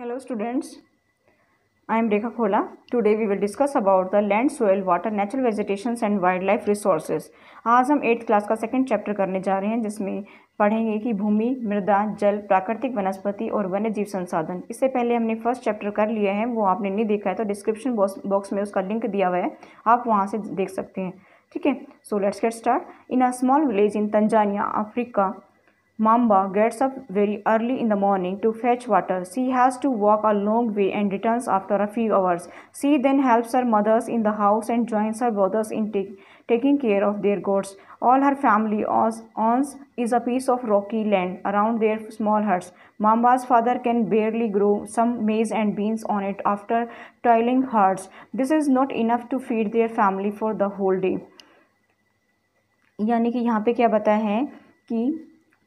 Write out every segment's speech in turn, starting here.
Hello students I am Rekha Khola today we will discuss about the land soil water natural vegetation and wildlife resources आज हम eighth class का second chapter करने जा रहे हैं जिसमें पढ़ेंगे कि भूमि मृदा जल प्राकृतिक वनस्पति और वन्य जीव संसाधन इससे पहले हमने फर्स्ट चैप्टर कर लिए हैं वो आपने नहीं देखा है तो डिस्क्रिप्शन बॉक्स में उसका लिंक दिया हुआ है आप वहाँ से देख सकते हैं ठीक है so let's get start in a small village in Tanzania Africa Mamba gets up very early in the morning to fetch water. She has to walk a long way and returns after a few hours. She then helps her mothers in the house and joins her brothers in take, taking care of their goats. All her family owns is a piece of rocky land around their small huts. Mamba's father can barely grow some maize and beans on it after toiling herds. This is not enough to feed their family for the whole day. यानी कि यहाँ पे क्या बताया है कि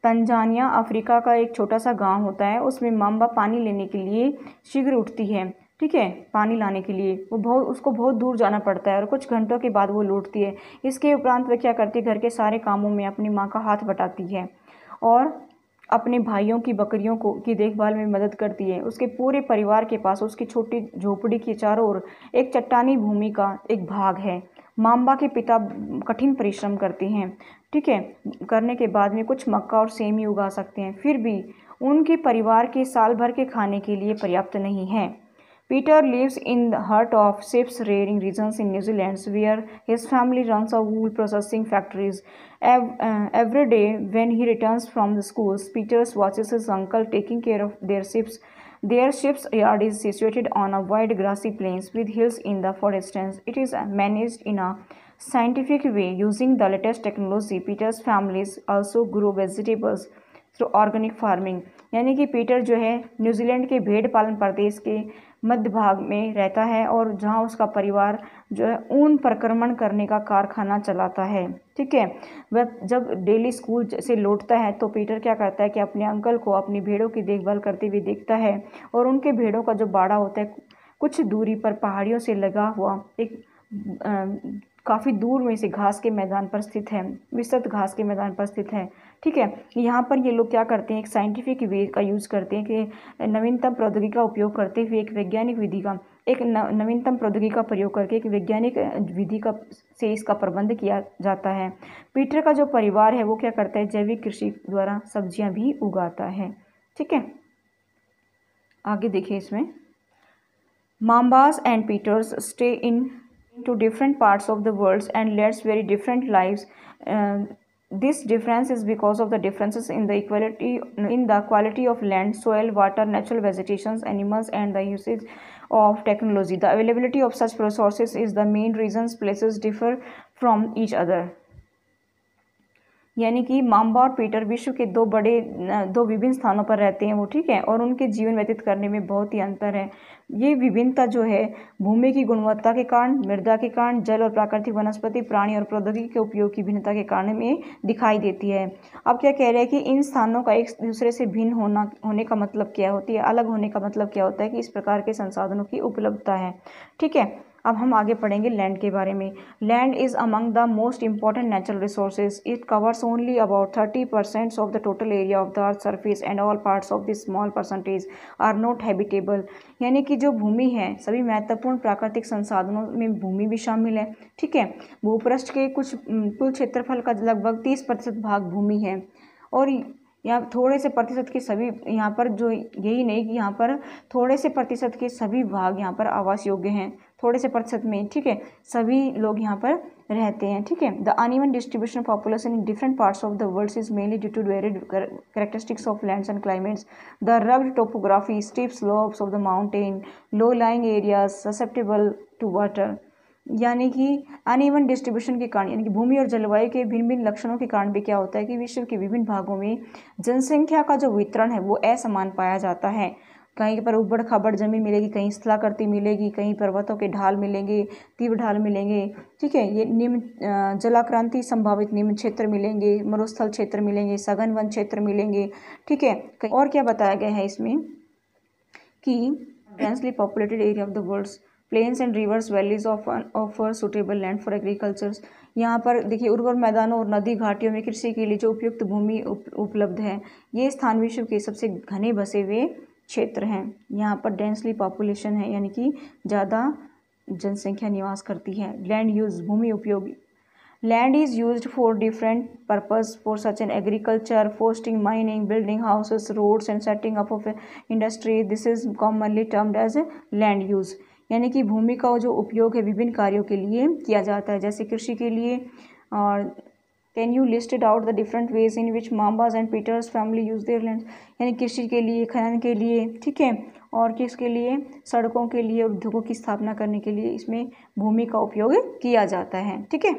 Tanzania Africa का एक छोटा सा गांव होता है उसमें मामबा पानी लेने के लिए शीघ्र उठती है ठीक है पानी लाने के लिए वो बहुत उसको बहुत दूर जाना पड़ता है और कुछ घंटों के बाद वो लौटती है इसके उपरांत वह क्या करती है घर के सारे कामों में अपनी माँ का हाथ बटाती है और अपने भाइयों की बकरियों को की देखभाल में मदद करती है उसके पूरे परिवार के पास उसकी छोटी झोपड़ी के चारों ओर एक चट्टानी भूमि का एक भाग है माम्बा के पिता कठिन परिश्रम करते हैं ठीक है करने के बाद में कुछ मक्का और सेम ही उगा सकते हैं फिर भी उनके परिवार के साल भर के खाने के लिए पर्याप्त नहीं है Peter lives in the heart of sheeps rearing regions in New Zealand where his family run a wool processing factories every day when he returns from the schools Peter's watches his uncle taking care of their sheeps their sheeps yard is situated on a wide grassy plains with hills in the it is manage in in scientific way using the latest technology peter's families also grow vegetables through organic farming यानी कि Peter जो है New Zealand के भेड़ पालन प्रदेश के मध्य भाग में रहता है और जहां उसका परिवार जो है ऊन प्रक्रमण करने का कारखाना चलाता है ठीक है वह जब डेली स्कूल से लौटता है तो पीटर क्या करता है कि अपने अंकल को अपनी भेड़ों की देखभाल करते हुए देखता है और उनके भेड़ों का जो बाड़ा होता है कुछ दूरी पर पहाड़ियों से लगा हुआ एक काफ़ी दूर में से घास के मैदान पर स्थित है विस्तृत घास के मैदान पर स्थित है ठीक है यहाँ पर ये लोग क्या करते हैं एक साइंटिफिक वे का यूज़ करते हैं कि नवीनतम प्रौद्योगिकी का उपयोग करते हुए एक वैज्ञानिक विधि का एक नवीनतम प्रौद्योगिकी का प्रयोग करके एक वैज्ञानिक विधि का से इसका प्रबंध किया जाता है पीटर का जो परिवार है वो क्या करता है जैविक कृषि द्वारा सब्ज़ियाँ भी उगाता है ठीक है आगे देखिए इसमें Mambas and Peter's stay in to different parts of the world and leads very different lives uh, this difference is because of the differences in the equality in the quality of land soil water natural vegetation, animals and the usage of technology the availability of such resources is the main reasons places differ from each other यानी कि mamba और Peter विश्व के दो बड़े दो विभिन्न स्थानों पर रहते हैं वो ठीक है और उनके जीवन व्यतीत करने में बहुत ही अंतर है ये विभिन्नता जो है भूमि की गुणवत्ता के कारण मृदा के कारण जल और प्राकृतिक वनस्पति प्राणी और प्रौद्योगिकी के उपयोग की भिन्नता के कारण में दिखाई देती है अब क्या कह रहे हैं कि इन स्थानों का एक दूसरे से भिन्न होना होने का मतलब क्या होती है अलग होने का मतलब क्या होता है कि इस प्रकार के संसाधनों की उपलब्धता है ठीक है अब हम आगे पढ़ेंगे लैंड के बारे में land is among the most important natural resources it covers only about thirty percent of the total area of the earth surface and all parts of this small percentage are not habitable यानी कि जो भूमि है सभी महत्वपूर्ण प्राकृतिक संसाधनों में भूमि भी शामिल है ठीक है भूपृष्ठ के कुछ कुल क्षेत्रफल का लगभग तीस प्रतिशत भाग भूमि है और यहाँ थोड़े से प्रतिशत के सभी यहाँ पर जो यही नहीं कि यहाँ पर थोड़े से प्रतिशत के सभी भाग यहाँ पर आवास योग्य हैं थोड़े से प्रतिशत में ठीक है सभी लोग यहाँ पर रहते हैं ठीक है the uneven distribution of population in different parts of the world is mainly due to very characteristics of lands and climates the rugged topography steep slopes of the mountain low lying areas susceptible to water यानी कि uneven distribution के कारण यानी कि भूमि और जलवायु के भिन्न भिन्न लक्षणों के कारण भी क्या होता है कि विश्व के विभिन्न भागों में जनसंख्या का जो वितरण है वो असमान पाया जाता है कहीं पर उबड़ खाबड़ ज़मीन मिलेगी कहीं स्थलाकृति मिलेगी कहीं पर्वतों के ढाल मिलेंगे तीव्र ढाल मिलेंगे ठीक है ये निम्न जलाक्रांति संभावित निम्न क्षेत्र मिलेंगे मरुस्थल क्षेत्र मिलेंगे सघन वन क्षेत्र मिलेंगे ठीक है और क्या बताया गया है इसमें कि densely populated area of the world's plains and rivers valleys of offer suitable land for agricultures यहाँ पर देखिए उर्वर मैदानों और नदी घाटियों में कृषि के लिए जो उपयुक्त भूमि उप, उपलब्ध है ये स्थान विश्व के सबसे घने बसे हुए क्षेत्र हैं यहाँ पर डेंसली पॉपुलेशन है यानी कि ज़्यादा जनसंख्या निवास करती है लैंड यूज़ भूमि उपयोग land is use for different purpose for such an agriculture फोस्टिंग mining building houses roads and setting up of industry this is commonly termed as land use यानी कि भूमि का जो उपयोग है विभिन्न कार्यों के लिए किया जाता है जैसे कृषि के लिए और can you listed out the different ways in which Mambas and Peter's family use their land यानी कृषि के लिए खनन के लिए ठीक है और किसके लिए सड़कों के लिए उद्योगों की स्थापना करने के लिए इसमें भूमि का उपयोग किया जाता है ठीक है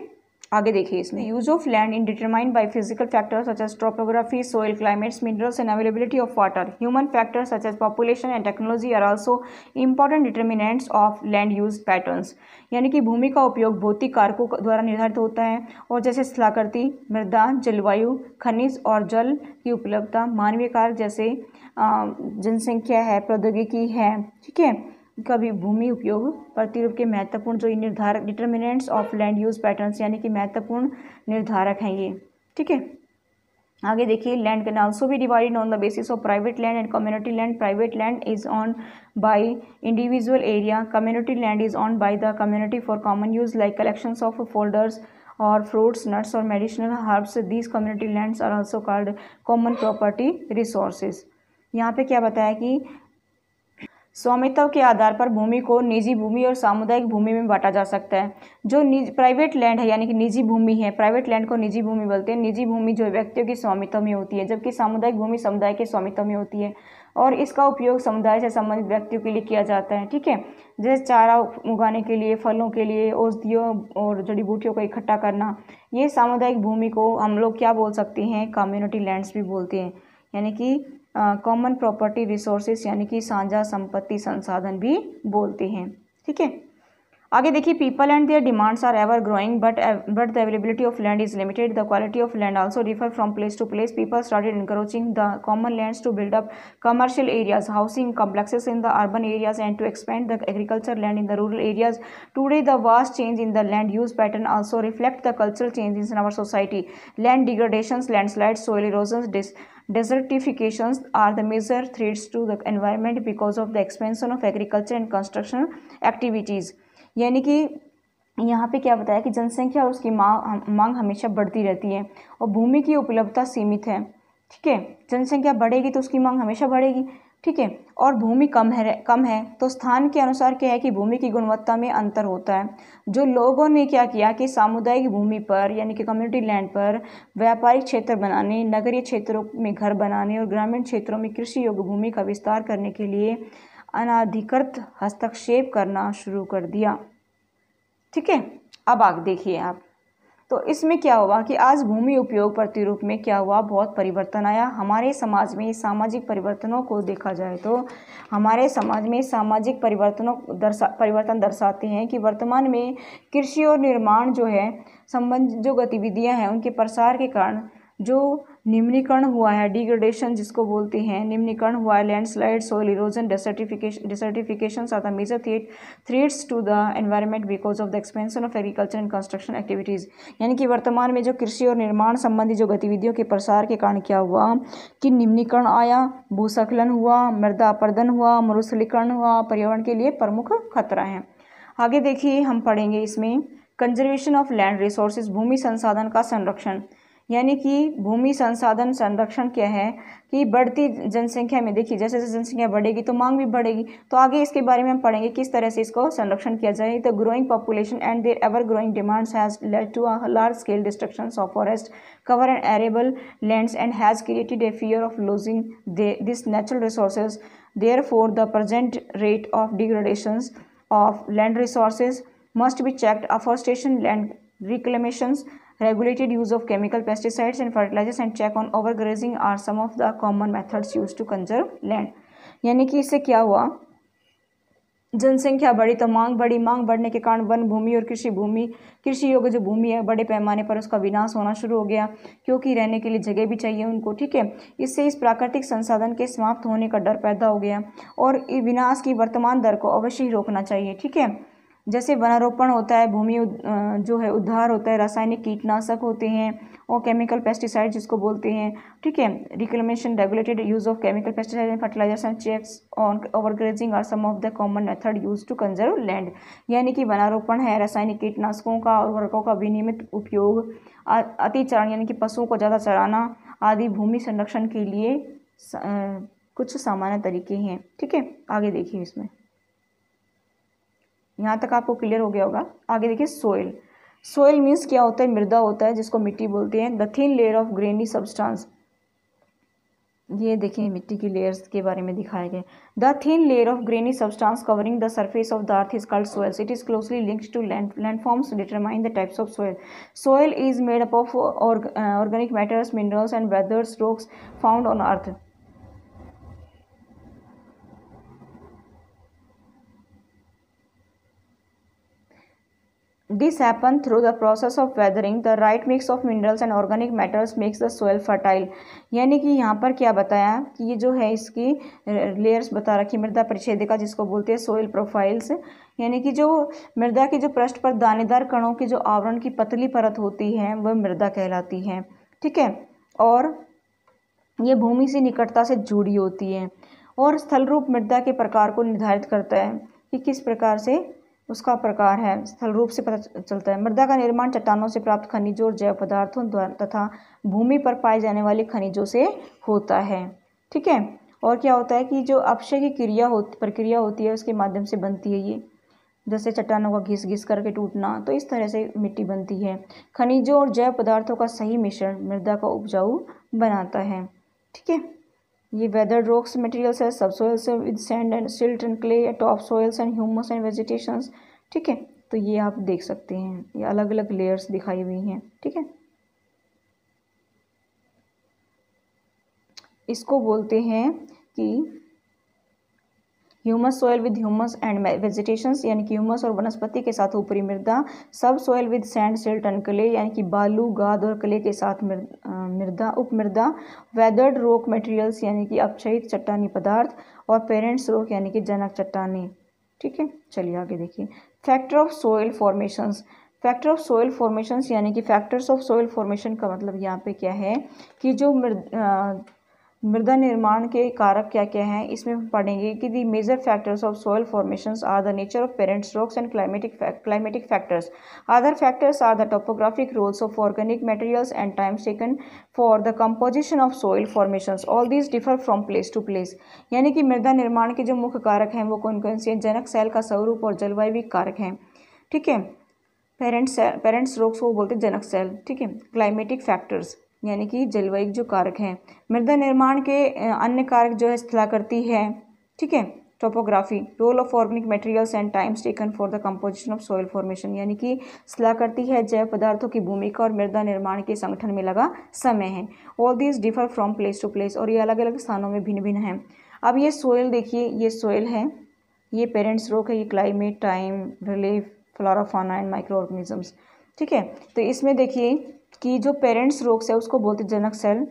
आगे देखिए इसमें use of land in determined by physical factors such as topography soil climates minerals and availability of water human factors such as population and technology are also important determinants of land use patterns यानी कि भूमि का उपयोग भौतिक कारकों द्वारा निर्धारित होता है और जैसे स्थलाकृति मृदा जलवायु खनिज और जल की उपलब्धता मानवीय कारक जैसे जनसंख्या है प्रौद्योगिकी है ठीक है का भी भूमि उपयोग प्रतिरूप के महत्वपूर्ण जो निर्धारक determinants of land use patterns यानी कि महत्वपूर्ण निर्धारक हैं ये ठीक है आगे देखिए लैंड कैन ऑल्सो भी divided on the basis of private land and community land private land is owned by individual area community land is owned by the community for common use like collection of fodders और fruits nuts और medicinal herbs these community lands are also called common property resources यहाँ पे क्या बताया कि स्वामित्व के आधार पर भूमि को निजी भूमि और सामुदायिक भूमि में बांटा जा सकता है जो प्राइवेट लैंड है यानी कि निजी भूमि है प्राइवेट लैंड को निजी भूमि बोलते हैं निजी भूमि जो व्यक्तियों की स्वामित्व में होती है जबकि सामुदायिक भूमि समुदाय के स्वामित्व में होती है और इसका उपयोग समुदाय से संबंधित व्यक्तियों के लिए किया जाता है ठीक है जैसे चारा उगाने के लिए फलों के लिए औषधियों और जड़ी बूटियों को इकट्ठा करना ये सामुदायिक भूमि को हम लोग क्या बोल सकते हैं कम्युनिटी लैंड्स भी बोलते हैं यानी कि कॉमन प्रॉपर्टी रिसोर्सेस यानी कि साझा संपत्ति संसाधन भी बोलते हैं ठीक है आगे देखिए people and their demands are ever growing but but the availability of land is limited the quality of land also differ from place to place people started encroaching the common lands to build up commercial areas housing complexes in the urban areas and to expand the agriculture land in the rural areas today the vast change in the land use pattern also reflect the cultural change in our society land degradation slide soil erosion desertifications are the major threats to the environment because of the expansion of agriculture and construction activities यानी कि यहाँ पे क्या बताया कि जनसंख्या और उसकी मांग मांग हमेशा बढ़ती रहती है और भूमि की उपलब्धता सीमित है ठीक है जनसंख्या बढ़ेगी तो उसकी मांग हमेशा बढ़ेगी ठीक है और भूमि कम है कम है तो स्थान के अनुसार क्या है कि भूमि की गुणवत्ता में अंतर होता है जो लोगों ने क्या किया कि सामुदायिक भूमि पर यानी कि कम्युनिटी लैंड पर व्यापारिक क्षेत्र बनाने नगरीय क्षेत्रों में घर बनाने और ग्रामीण क्षेत्रों में कृषि योग्य भूमि का विस्तार करने के लिए अनाधिकृत हस्तक्षेप करना शुरू कर दिया ठीक है अब आग देखिए आप तो इसमें क्या हुआ कि आज भूमि उपयोग प्रतिरूप में क्या हुआ बहुत परिवर्तन आया हमारे समाज में सामाजिक परिवर्तनों को देखा जाए तो हमारे समाज में सामाजिक परिवर्तनों दर्शा परिवर्तन दर्शाते हैं कि वर्तमान में कृषि और निर्माण जो है संबंध जो गतिविधियां हैं उनके प्रसार के कारण जो निम्नीकरण हुआ है डिग्रेडेशन जिसको बोलते हैं निम्नीकरण हुआ है landslide soil erosion desertification desertification are the major threat threats to the environment because of the expansion of agriculture and construction activities यानी कि वर्तमान में जो कृषि और निर्माण संबंधी जो गतिविधियों के प्रसार के कारण क्या हुआ कि निम्नीकरण आया भूसखलन हुआ मृदा अपर्दन हुआ मरुस्थलीकरण हुआ पर्यावरण के लिए प्रमुख खतरा है आगे देखिए हम पढ़ेंगे इसमें कंजर्वेशन ऑफ लैंड रिसोर्सेज भूमि संसाधन का संरक्षण यानी कि भूमि संसाधन संरक्षण क्या है कि बढ़ती जनसंख्या में देखिए जैसे जैसे जनसंख्या बढ़ेगी तो मांग भी बढ़ेगी तो आगे इसके बारे में हम पढ़ेंगे किस तरह से इसको संरक्षण किया जाए तो growing population and their ever growing demands has led to a large scale destruction of forest cover and arable land and has created a fear of losing this natural resources therefore the present rate of degradation of land resources must be checked afforestation land reclamations regulated use of chemical pesticides and fertilizers and check on overgrazing are some of the common methods used to conserve land यानी कि इससे क्या हुआ जनसंख्या बढ़ी तो मांग बढ़ी मांग बढ़ने के कारण वन भूमि और कृषि भूमि कृषि योग्य जो भूमि है बड़े पैमाने पर उसका विनाश होना शुरू हो गया क्योंकि रहने के लिए जगह भी चाहिए उनको ठीक है इससे इस प्राकृतिक संसाधन के समाप्त होने का डर पैदा हो गया और विनाश की वर्तमान दर को अवश्य ही रोकना चाहिए ठीक है जैसे वनारोपण होता है भूमि जो है उद्धार होता है रासायनिक कीटनाशक होते हैं और केमिकल पेस्टिसाइड जिसको बोलते हैं ठीक है reclamation regulated use of chemical pesticide and fertilisers and checks on overgrazing are some of the common method use to conserve land यानी कि वनारोपण है रासायनिक कीटनाशकों का और वर्गों का विनियमित उपयोग चरण यानी कि पशुओं को ज़्यादा चराना आदि भूमि संरक्षण के लिए कुछ सामान्य तरीके हैं ठीक है आगे देखिए इसमें यहाँ तक आपको क्लियर हो गया होगा आगे देखिए सोइल सोइल मीन्स क्या होता है मृदा होता है जिसको मिट्टी बोलते हैं the thin layer of grainy substance ये देखिए मिट्टी की लेयर्स के बारे में दिखाए गए the thin layer of grainy substance covering the surface of the earth is called soils it is closely linked to land landforms determine the types of soil soil is made up of organic matters minerals and weathers rocks found on earth This happens through the process of weathering. The right mix of minerals and organic matters makes the soil fertile. यानी कि यहाँ पर क्या बताया कि ये जो है इसकी लेयर्स बता रखी मृदा परिच्छेदिका जिसको बोलते हैं सोइल प्रोफाइल्स यानी कि जो मृदा के जो पृष्ठ पर दानेदार कणों की जो आवरण की पतली परत होती है वह मृदा कहलाती है ठीक है और ये भूमि से निकटता से जुड़ी होती है और स्थल रूप मृदा के प्रकार को निर्धारित करता है कि किस प्रकार से उसका प्रकार है स्थल रूप से पता चलता है मृदा का निर्माण चट्टानों से प्राप्त खनिजों और जैव पदार्थों द्वारा तथा भूमि पर पाए जाने वाले खनिजों से होता है ठीक है और क्या होता है कि जो अपशय की क्रिया हो प्रक्रिया होती है उसके माध्यम से बनती है ये जैसे चट्टानों का घिस घिस करके टूटना तो इस तरह से मिट्टी बनती है खनिजों और जैव पदार्थों का सही मिश्रण मृदा का उपजाऊ बनाता है ठीक है ये वेदर रॉक्स मटेरियल्स है सब सोयल्स है with sand and silt and clay topsoils and humus and vegetation ठीक है तो ये आप देख सकते हैं ये अलग अलग लेयर्स दिखाई हुई हैं ठीक है इसको बोलते हैं कि humus soil with humus and vegetations यानी कि ह्यूमस और वनस्पति के साथ ऊपरी मृदा subsoil with sand silt and clay यानी कि बालू गाद और क्ले के साथ मृदा उप मृदा वेदर्ड रोक मटेरियल्स यानी कि अपचयित चट्टानी पदार्थ और पेरेंट्स रोक यानी कि जनक चट्टानी ठीक है चलिए आगे देखिए factor of soil formations factor of soil formations यानी कि फैक्टर्स ऑफ सोयल फॉर्मेशन का मतलब यहाँ पे क्या है कि जो मृदा निर्माण के कारक क्या क्या हैं इसमें हम पढ़ेंगे कि the major factors of soil formations are the nature of parents rocks and climatic climatic factors other factors are the topographic roles of organic materials and times taken for the composition of soil formations all these differ from place to place यानी कि मृदा निर्माण के जो मुख्य कारक हैं वो कौन कौन से जनक सेल का स्वरूप और जलवायु कारक हैं ठीक है पेरेंट्स पेरेंट्स रोक्स को बोलते हैं जनक सेल ठीक है क्लाइमेटिक फैक्टर्स यानी कि जलवायु जो कारक हैं मृदा निर्माण के अन्य कारक जो है स्थलाकृति है ठीक है topography role of organic materials and times taken for the composition of soil formation यानी कि सलाह करती है जैव पदार्थों की भूमिका और मृदा निर्माण के संगठन में लगा समय है all this differ from place to place और ये अलग अलग स्थानों में भिन्न भिन्न है अब ये सोयल देखिए ये सोयल है ये पेरेंट्स रोक है ये climate time relief flora fauna and microorganisms ठीक है तो इसमें देखिए की जो पेरेंट्स रोग से उसको बोलते जनक सेल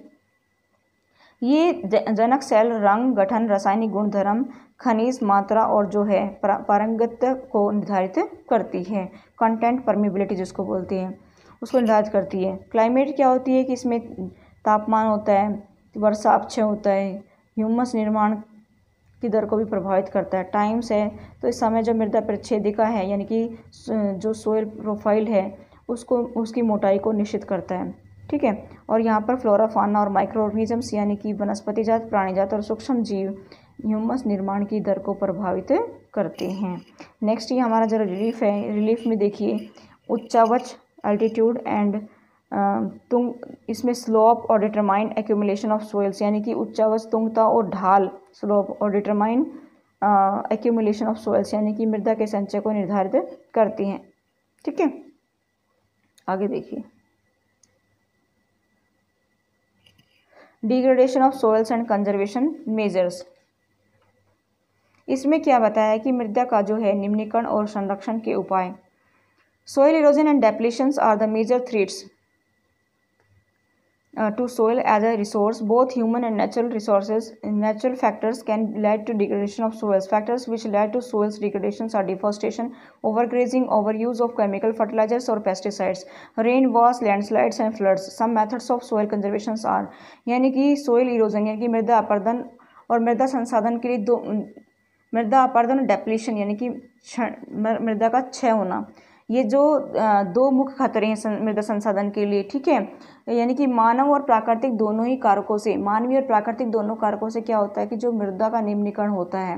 ये जनक सेल रंग गठन रासायनिक गुणधर्म खनिज मात्रा और जो है पारंगत को निर्धारित करती है कंटेंट परमिबिलिटी जिसको बोलती है उसको निर्धारित करती है क्लाइमेट क्या होती है कि इसमें तापमान होता है वर्षा अक्षय होता है ह्यूमस निर्माण की दर को भी प्रभावित करता है टाइम्स है तो इस समय जो मृदा परिच्छेदिका है यानी कि जो सोयल प्रोफाइल है उसको उसकी मोटाई को निश्चित करता है ठीक है और यहाँ पर फ्लोरा फाना और माइक्रो ऑर्गेनिजम्स यानी कि वनस्पति प्राणी प्राणीजात और सूक्ष्म जीव ह्यूमस निर्माण की दर को प्रभावित करते हैं नेक्स्ट ये हमारा जो रिलीफ है रिलीफ में देखिए उच्चावच अल्टीट्यूड एंड तुंग इसमें स्लोप और डिटरमाइन एक्यूमुलेशन ऑफ सोइल्स यानी कि उच्चावच तुंगता और ढाल स्लोप और डिटरमाइन एक्यूमुलेशन ऑफ सोइल्स यानी कि मृदा के संचय को निर्धारित करती हैं ठीक है आगे देखिए degradation of soils and conservation measures इसमें क्या बताया है कि मृदा का जो है निम्नीकरण और संरक्षण के उपाय soil erosion and depletion are the major threats to soil as a resource both human and natural resource natural factors can lead to degradation of soils factors which lead to soils degradation are deforestation overgrazing overuse of chemical fertilisers और pesticides rain wash slides and floods some methods of soil conservation are यानी कि soil erosion यानी कि मृदा अपर्दन और मृदा संसाधन के लिए दो मृदा अपर्दन और डेपलेशन यानी कि मृदा का क्षय होना ये जो दो मुख्य खतरे हैं मृदा संसाधन के लिए ठीक है यानी कि मानव और प्राकृतिक दोनों ही कारकों से मानवीय और प्राकृतिक दोनों कारकों से क्या होता है कि जो मृदा का निम्नीकरण होता है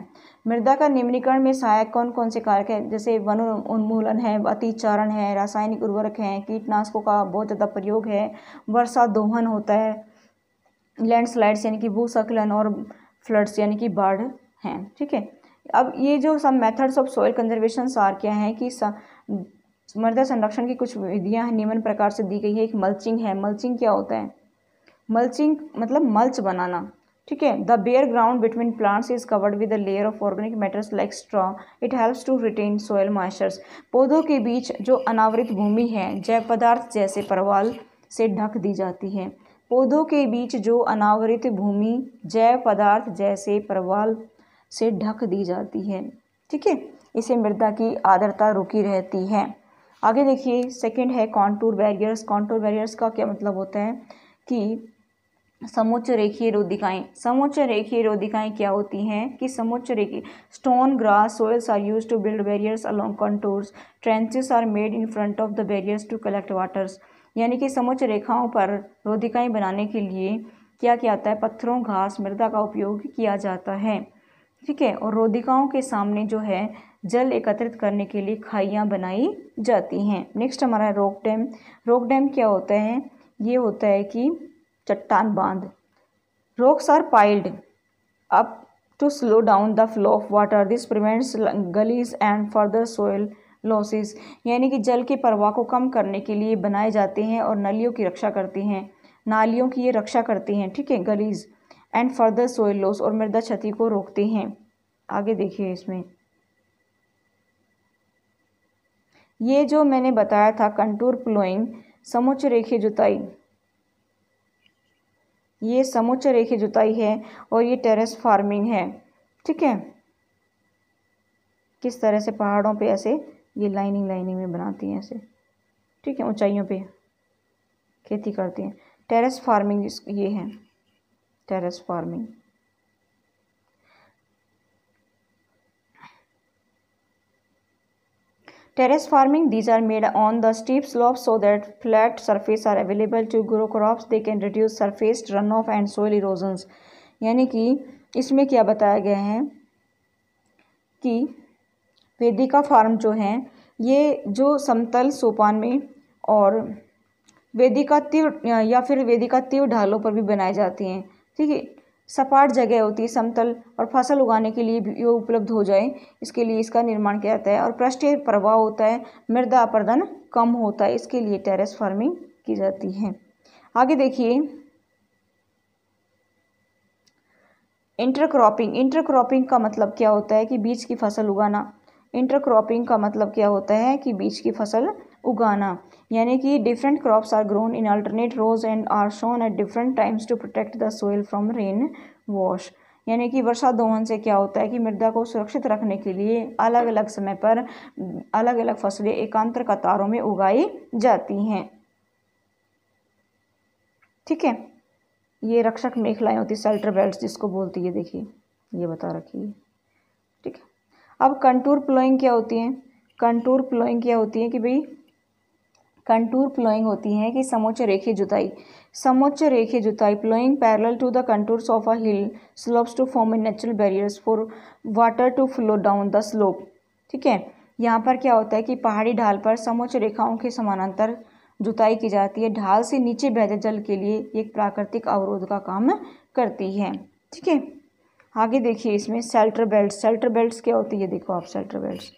मृदा का निम्नीकरण में सहायक कौन कौन से कारक हैं जैसे वन उन्मूलन है अतिचारण है रासायनिक उर्वरक हैं कीटनाशकों का बहुत ज़्यादा प्रयोग है वर्षा दोहन होता है लैंडस्लाइड्स यानी कि भूसंकलन और फ्लड्स यानी कि बाढ़ हैं ठीक है अब ये जो सब मेथड्स ऑफ सॉइल कंजर्वेशन सार क्या हैं कि मृदा संरक्षण की कुछ विधियां हैं निम्न प्रकार से दी गई है एक मल्चिंग है मल्चिंग क्या होता है मल्चिंग मतलब मल्च बनाना ठीक है the bare ground between plants is covered with a layer of organic matters like straw it helps to retain soil moistures पौधों के बीच जो अनावृत भूमि है जैव पदार्थ जैसे परवाल से ढक दी जाती है पौधों के बीच जो अनावृत भूमि जैव पदार्थ जैसे परवाल से ढक दी जाती है ठीक है इसे मृदा की आर्द्रता रुकी रहती है आगे देखिए सेकंड है कॉन्टूर बैरियर्स कॉन्टूर बैरियर्स का क्या मतलब होता है कि समुच्च रेखीय रोधिकाएँ समुच्च रेखीय रोधिकाएँ क्या होती हैं कि समुच्च रेखी stone grass soils are use to build barriers along contours trenches are made in front of the barriers to collect waters यानी कि समुच्च रेखाओं पर रोधिकाएँ बनाने के लिए क्या क्या आता है पत्थरों घास मृदा का उपयोग किया जाता है ठीक है और रोधिकाओं के सामने जो है जल एकत्रित करने के लिए खाइयाँ बनाई जाती हैं नेक्स्ट हमारा रॉक डैम रॉक डैम क्या होता है ये होता है कि चट्टान बांध rocks are piled up to slow down the flow of water this prevents gullies and further soil losses यानी कि जल के प्रवाह को कम करने के लिए बनाए जाते हैं और नलियों की रक्षा करती हैं नालियों की ये रक्षा करती हैं ठीक है gullies and further soil loss और मृदा क्षति को रोकते हैं आगे देखिए इसमें ये जो मैंने बताया था कंटूर प्लोइंग समुच्च रेखी जुताई ये समुच्च रेखी जुताई है और ये टेरेस फार्मिंग है ठीक है किस तरह से पहाड़ों पे ऐसे ये लाइनिंग लाइनिंग में बनाती हैं ऐसे ठीक है ऊंचाइयों पे खेती करती हैं टेरेस फार्मिंग ये है terrace farming terrace farming these are made on the steep slope so that flat surface are available to grow crops they can reduce surface run off and soil erosions यानी कि इसमें क्या बताया गया है कि वेदिका फार्म जो हैं ये जो समतल सोपान में और वेदिका तीव या फिर वेदिका तीव ढालों पर भी बनाई जाती हैं ठीक है सपाट जगह होती है समतल और फसल उगाने के लिए भी उपलब्ध हो जाए इसके लिए इसका निर्माण किया जाता है और पृष्ठीय प्रभाव होता है मृदा अपर्दन कम होता है इसके लिए टेरेस फार्मिंग की जाती है आगे देखिए इंटरक्रॉपिंग इंटरक्रॉपिंग का मतलब क्या होता है कि बीज की फसल उगाना इंटरक्रॉपिंग का मतलब क्या होता है कि बीज की फसल उगाना यानी कि different crops are grown in alternate rows and are sown at different times to protect the soil from rain wash यानी कि वर्षा दोहन से क्या होता है कि मृदा को सुरक्षित रखने के लिए अलग अलग समय पर अलग अलग फसलें एकांतर कतारों में उगाई जाती हैं ठीक है ये रक्षक मेखलाएँ होती है सेल्टर बेल्ट जिसको बोलती है देखिए ये बता रखी है ठीक है अब कंटूर प्लोइंग क्या होती है कंटूर प्लोइंग क्या होती है कि भाई कंटूर प्लोइंग होती है कि समोच्च रेखे जुताई समोच्च रेखे जुताई ploughing parallel to the contours of a hill slopes to form a natural barriers for water to flow down the slope ठीक है यहाँ पर क्या होता है कि पहाड़ी ढाल पर समोच्च रेखाओं के समानांतर जुताई की जाती है ढाल से नीचे बहते जल के लिए एक प्राकृतिक अवरोध का काम करती है ठीक है आगे देखिए इसमें सेल्टर बेल्ट सेल्टर बेल्ट्स क्या होती है देखो आप सेल्टर बेल्ट्स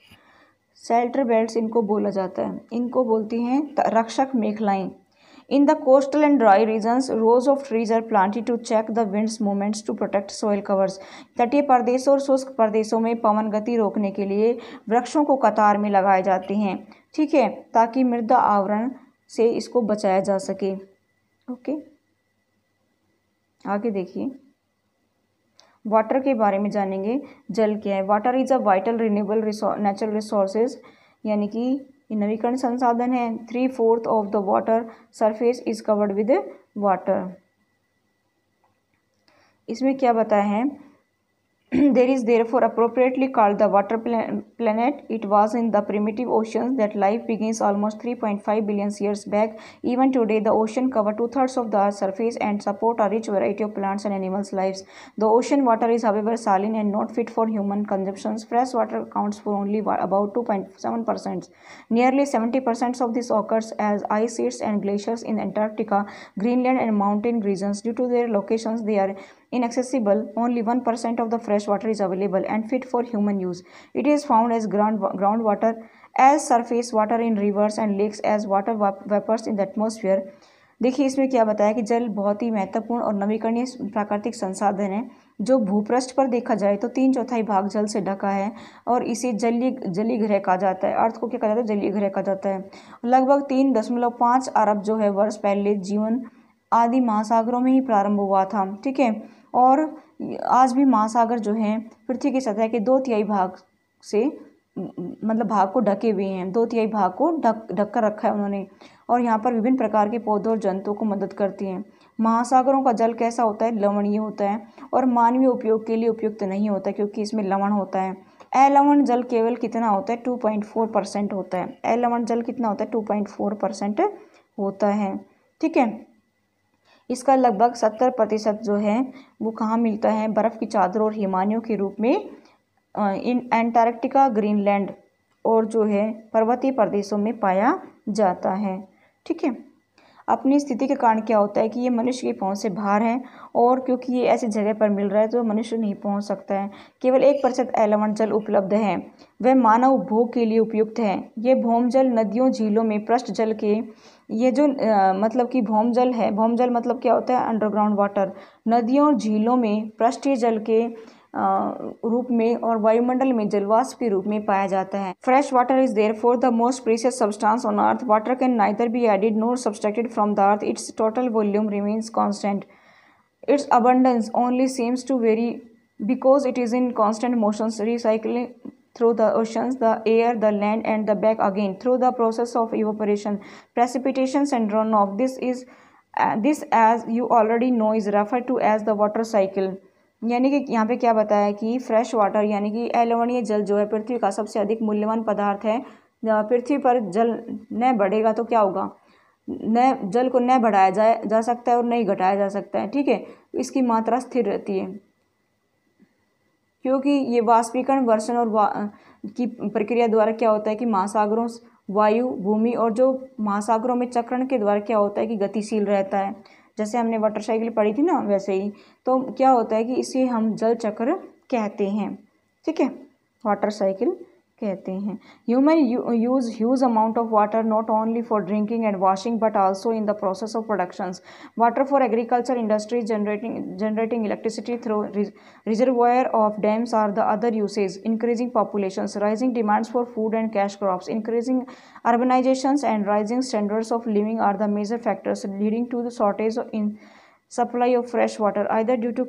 सेल्टर बेल्ट इनको बोला जाता है इनको बोलती हैं रक्षक मेखलाएँ in the coastal and dry regions rows of trees are planted to check the winds movements to protect soil covers तटीय प्रदेशों और शुष्क प्रदेशों में पवन गति रोकने के लिए वृक्षों को कतार में लगाए जाते हैं ठीक है ताकि मृदा आवरण से इसको बचाया जा सके ओके आगे देखिए वाटर के बारे में जानेंगे जल क्या है water is a vital renewable natural resources यानी कि नवीकरण संसाधन है three fourth of the water surface is covered with water इसमें क्या बताया है there is therefore appropriately called the water planet. It was in the primitive oceans that life begins almost 3.5 billion years back. Even today, the ocean covers two-thirds of the surface and support a rich variety of plants and animals' lives. The ocean water is, however, saline and not fit for human consumption. Fresh water accounts for only about 2.7%. Nearly 70% of this occurs as ice sheets and glaciers in Antarctica, Greenland and mountain regions. Due to their locations, they are inaccessible, only 1% of the fresh water is available and fit for human use. It is found as ground, groundwater, as surface water in rivers and lakes, as water vapors in the atmosphere. देखिए इसमें क्या बताया कि जल बहुत ही महत्वपूर्ण और नवीकरणीय प्राकृतिक संसाधन है जो भूपृष्ठ पर देखा जाए तो तीन चौथाई भाग जल से ढका है और इसे जली जली ग्रह कहा जाता है अर्थ को क्या कहा जाता है जली ग्रह कहा जाता है लगभग तीन दशमलव पाँच अरब जो है वर्ष पहले जीवन आदि महासागरों में ही प्रारंभ हुआ था ठीक है और आज भी महासागर जो हैं पृथ्वी की सतह के दो तिहाई भाग से मतलब भाग को ढके हुए हैं दो तिहाई भाग को ढक ढक कर रखा है उन्होंने और यहाँ पर विभिन्न प्रकार के पौधों और जंतुओं को मदद करती हैं महासागरों का जल कैसा होता है लवणीय होता है और मानवीय उपयोग के लिए उपयुक्त नहीं होता क्योंकि इसमें लवण होता है अलवण जल केवल कितना होता है टू पॉइंट फोर परसेंट होता है अलवण जल कितना होता है टू पॉइंट फोर परसेंट होता है ठीक है इसका लगभग सत्तर प्रतिशत जो है वो कहाँ मिलता है बर्फ़ की चादरों और हिमानियों के रूप में इन एंटार्क्टिका ग्रीनलैंड और जो है पर्वतीय प्रदेशों में पाया जाता है ठीक है अपनी स्थिति के कारण क्या होता है कि ये मनुष्य की पहुंच से बाहर है और क्योंकि ये ऐसी जगह पर मिल रहा है तो मनुष्य नहीं पहुंच सकता है केवल एक प्रतिशत एलवन जल उपलब्ध है वह मानव उपभोग के लिए उपयुक्त है ये भौम जल नदियों झीलों में पृष्ठ जल के ये जो मतलब कि जल है जल मतलब क्या होता है अंडरग्राउंड वाटर नदियों और झीलों में पृष्ठीय जल के रूप में और वायुमंडल में जलवाष्प के रूप में पाया जाता है fresh water is therefore the most precious substance on earth water can neither be added nor subtracted from the earth its total volume remains constant its abundance only seems to vary because it is in constant motion recycling through the oceans, the air, the land and the back again through the process of evaporation, precipitation and runoff. This is uh, this as you already know is referred to as the water cycle. यानी कि यहाँ पे क्या बताया कि fresh water यानी कि अलवणीय जल जो है पृथ्वी का सबसे अधिक मूल्यवान पदार्थ है पृथ्वी पर जल न बढ़ेगा तो क्या होगा न जल को न बढ़ाया जाए जा सकता है और नहीं घटाया जा सकता है ठीक है इसकी मात्रा स्थिर रहती है क्योंकि ये वाष्पीकरण वर्षण और वा, की प्रक्रिया द्वारा क्या होता है कि महासागरों वायु भूमि और जो महासागरों में चक्रण के द्वारा क्या होता है कि गतिशील रहता है जैसे हमने वाटर साइकिल पढ़ी थी ना वैसे ही तो क्या होता है कि इसे हम जल चक्र कहते हैं ठीक है वाटर साइकिल कहते हैं human use huge amount of water not only for drinking and washing but also in the process of productions water for agriculture industries generating generating electricity through reservoir of dams are the other usage increasing population rising demands for food and cash crops increasing urbanisation and rising standards of living are the major factors leading to the shortage in supply of fresh water either due to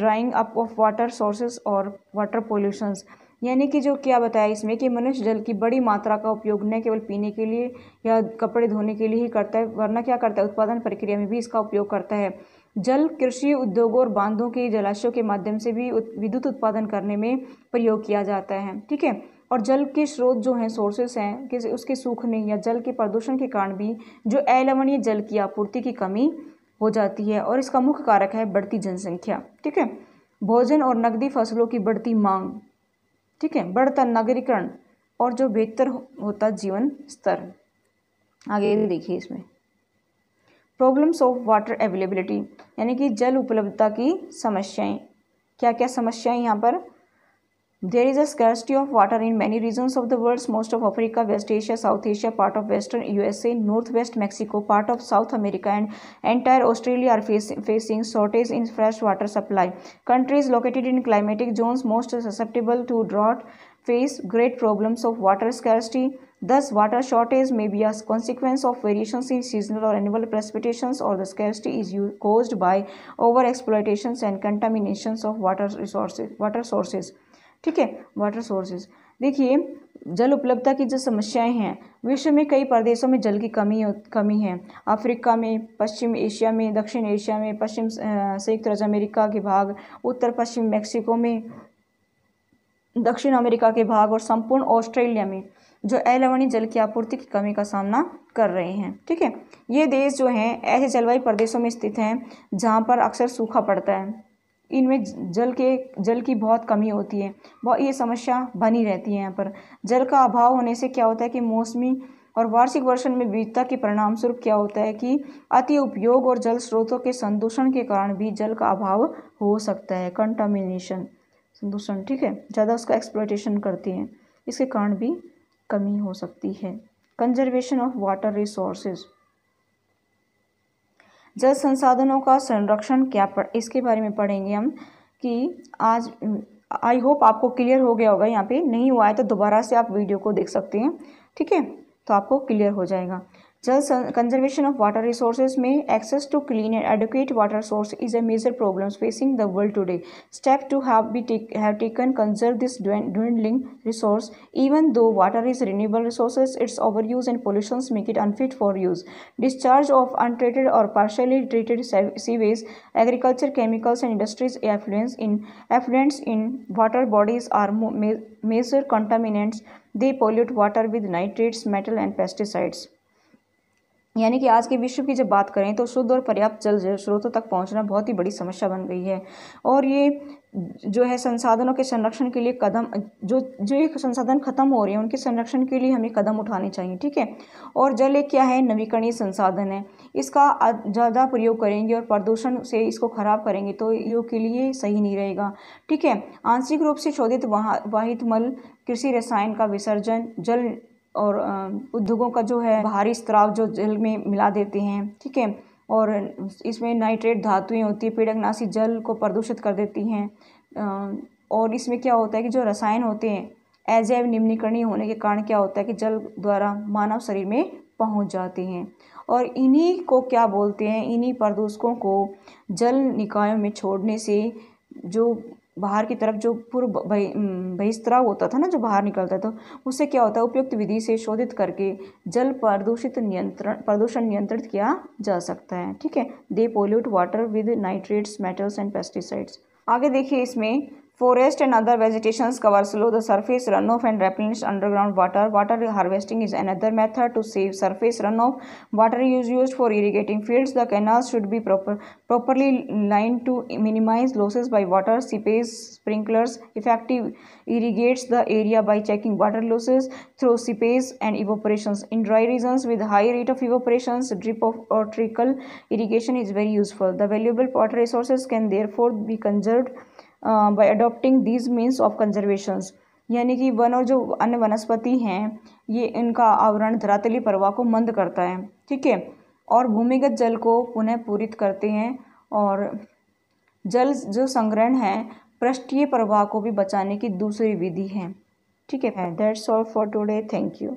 drying up of water sources or water pollutions यानी कि जो क्या बताया इसमें कि मनुष्य जल की बड़ी मात्रा का उपयोग न केवल पीने के लिए या कपड़े धोने के लिए ही करता है वरना क्या करता है उत्पादन प्रक्रिया में भी इसका उपयोग करता है जल कृषि उद्योगों और बांधों के जलाशयों के माध्यम से भी विद्युत उत्पादन करने में प्रयोग किया जाता है ठीक है और जल के स्रोत जो हैं सोर्सेस हैं कि उसके सूखने या जल के प्रदूषण के कारण भी जो अलवणीय जल की आपूर्ति की कमी हो जाती है और इसका मुख्य कारक है बढ़ती जनसंख्या ठीक है भोजन और नकदी फसलों की बढ़ती मांग ठीक है बढ़ता नगरीकरण और जो बेहतर होता जीवन स्तर आगे देखिए इसमें प्रॉब्लम्स ऑफ वाटर अवेलेबिलिटी यानी कि जल उपलब्धता की समस्याएं क्या क्या समस्याएं यहाँ पर There is a scarcity of water in many regions of the world, most of Africa, West Asia, South Asia, part of Western USA, Northwest Mexico, part of South America, and entire Australia are facing, facing shortage in fresh water supply. Countries located in climatic zones most susceptible to drought face great problems of water scarcity. Thus, water shortage may be a consequence of variations in seasonal or annual precipitations, or the scarcity is caused by overexploitations and contaminations of water resources. Water sources. ठीक है water sources देखिए जल उपलब्धता की जो समस्याएं हैं विश्व में कई प्रदेशों में जल की कमी कमी है अफ्रीका में पश्चिम एशिया में दक्षिण एशिया में पश्चिम संयुक्त राज्य अमेरिका के भाग उत्तर पश्चिम मेक्सिको में दक्षिण अमेरिका के भाग और संपूर्ण ऑस्ट्रेलिया में जो अलवणी जल की आपूर्ति की कमी का सामना कर रहे हैं ठीक है ये देश जो हैं ऐसे जलवायु प्रदेशों में स्थित हैं जहाँ पर अक्सर सूखा पड़ता है इनमें जल के जल की बहुत कमी होती है बहुत ये समस्या बनी रहती है यहाँ पर जल का अभाव होने से क्या होता है कि मौसमी और वार्षिक वर्षण में विविधता के परिणाम स्वरूप क्या होता है कि अति उपयोग और जल स्रोतों के संदूषण के कारण भी जल का अभाव हो सकता है कंटामिनेशन संदूषण ठीक है ज़्यादा उसका एक्सप्लोटेशन करती हैं इसके कारण भी कमी हो सकती है कंजर्वेशन ऑफ वाटर रिसोर्सेज जल संसाधनों का संरक्षण क्या पड़ इसके बारे में पढ़ेंगे हम कि आज आई होप आपको क्लियर हो गया होगा यहाँ पे नहीं हुआ है तो दोबारा से आप वीडियो को देख सकते हैं ठीक है तो आपको क्लियर हो जाएगा Jal conservation of water resources may access to clean and adequate water source is a major problem facing the world today. Step to have be taken conserve this dwindling resource. Even though water is renewable resources, its overuse and pollutions make it unfit for use. Discharge of untreated or partially treated sewage, agriculture chemicals, and industries effluents in effluents in water bodies are major contaminants. They pollute water with nitrates, metal, and pesticides. यानी कि आज के विश्व की जब बात करें तो शुद्ध और पर्याप्त जल स्रोतों तक पहुंचना बहुत ही बड़ी समस्या बन गई है और ये जो है संसाधनों के संरक्षण के लिए कदम जो जो ये संसाधन खत्म हो रहे हैं उनके संरक्षण के लिए हमें कदम उठाने चाहिए ठीक है और जल एक क्या है नवीकरणीय संसाधन है इसका ज़्यादा प्रयोग करेंगे और प्रदूषण से इसको ख़राब करेंगे तो योग के लिए सही नहीं रहेगा ठीक है आंशिक रूप से शोधित वाहित मल कृषि रसायन का विसर्जन जल और उद्योगों का जो है भारी स्त्राव जो जल में मिला देते हैं ठीक है और इसमें नाइट्रेट धातुएं होती है पीड़कनाशी जल को प्रदूषित कर देती हैं और इसमें क्या होता है कि जो रसायन होते हैं अजैव निम्नीकरणीय होने के कारण क्या होता है कि जल द्वारा मानव शरीर में पहुंच जाते हैं और इन्हीं को क्या बोलते हैं इन्हीं प्रदूषकों को जल निकायों में छोड़ने से जो बाहर की तरफ जो पूर्व बहिस्त्राव होता था ना जो बाहर निकलता था उससे क्या होता है उपयुक्त विधि से शोधित करके जल प्रदूषित नियंत्रण प्रदूषण नियंत्रित किया जा सकता है ठीक है they pollute water with nitrates metals and pesticides आगे देखिए इसमें Forest and other vegetations cover slow the surface runoff and replenish underground water. Water harvesting is another method to save surface runoff. Water is used for irrigating fields. The canals should be proper, properly lined to minimize losses by water. Seepage sprinklers effective irrigates the area by checking water losses through seepage and evaporations. In dry regions with high rate of evaporations, drip of or trickle irrigation is very useful. The valuable water resources can therefore be conserved by adopting these means of conservations यानी कि one और जो अन्य वनस्पति हैं ये इनका आवरण धरातली प्रवाह को मंद करता है ठीक है और भूमिगत जल को पुनः पूरित करते हैं और जल जो संग्रहण है पृष्ठीय प्रवाह को भी बचाने की दूसरी विधि है ठीक है that's all for today thank you